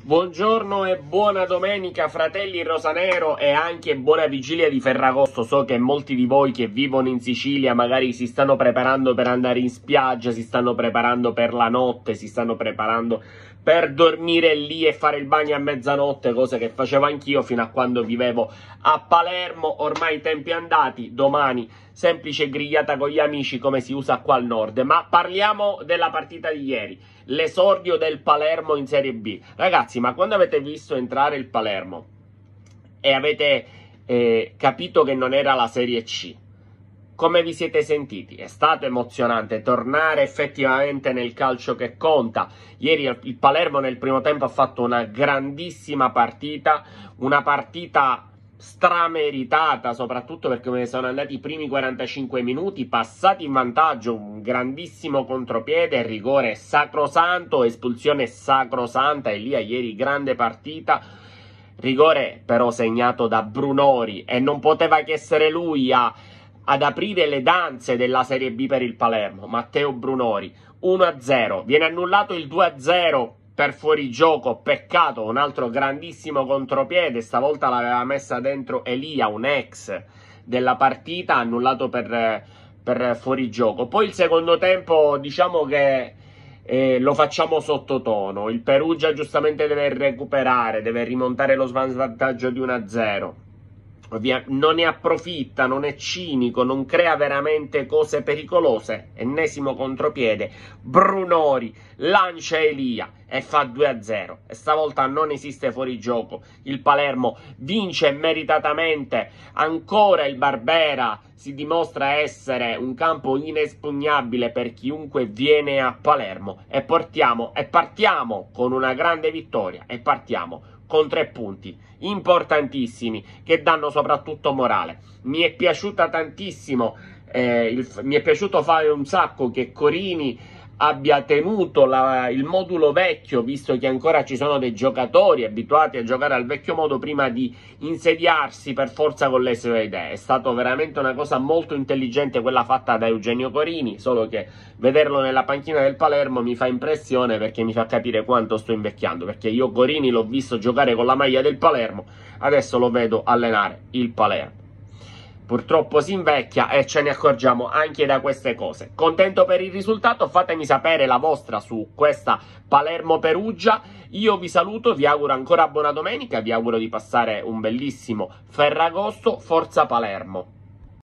Buongiorno e buona domenica fratelli Rosanero e anche buona vigilia di Ferragosto. So che molti di voi che vivono in Sicilia magari si stanno preparando per andare in spiaggia, si stanno preparando per la notte, si stanno preparando per dormire lì e fare il bagno a mezzanotte, cosa che facevo anch'io fino a quando vivevo a Palermo. Ormai tempi andati, domani semplice grigliata con gli amici come si usa qua al nord. Ma parliamo della partita di ieri, l'esordio del Palermo in Serie B. Ragazzi, ma quando avete visto entrare il Palermo e avete eh, capito che non era la Serie C, come vi siete sentiti? È stato emozionante tornare effettivamente nel calcio che conta. Ieri il Palermo nel primo tempo ha fatto una grandissima partita, una partita strameritata, soprattutto perché me ne sono andati i primi 45 minuti, passati in vantaggio, un grandissimo contropiede, rigore sacrosanto, espulsione sacrosanta, e lì a ieri grande partita, rigore però segnato da Brunori e non poteva che essere lui a, ad aprire le danze della Serie B per il Palermo, Matteo Brunori, 1-0, viene annullato il 2-0 per fuorigioco, peccato, un altro grandissimo contropiede, stavolta l'aveva messa dentro Elia, un ex della partita, annullato per, per fuorigioco. Poi il secondo tempo diciamo che eh, lo facciamo sottotono, il Perugia giustamente deve recuperare, deve rimontare lo svantaggio di 1-0 non ne approfitta, non è cinico, non crea veramente cose pericolose. Ennesimo contropiede, Brunori lancia Elia e fa 2-0. E stavolta non esiste fuorigioco. Il Palermo vince meritatamente. Ancora il Barbera si dimostra essere un campo inespugnabile per chiunque viene a Palermo. E portiamo e partiamo con una grande vittoria e partiamo con tre punti importantissimi che danno soprattutto morale. Mi è piaciuta tantissimo, eh, il, mi è piaciuto fare un sacco che Corini abbia tenuto la, il modulo vecchio, visto che ancora ci sono dei giocatori abituati a giocare al vecchio modo prima di insediarsi per forza con le sue idee. È stata veramente una cosa molto intelligente quella fatta da Eugenio Corini, solo che vederlo nella panchina del Palermo mi fa impressione perché mi fa capire quanto sto invecchiando, perché io Corini l'ho visto giocare con la maglia del Palermo, adesso lo vedo allenare il Palermo purtroppo si invecchia e ce ne accorgiamo anche da queste cose. Contento per il risultato, fatemi sapere la vostra su questa Palermo-Perugia. Io vi saluto, vi auguro ancora buona domenica, vi auguro di passare un bellissimo Ferragosto, Forza Palermo!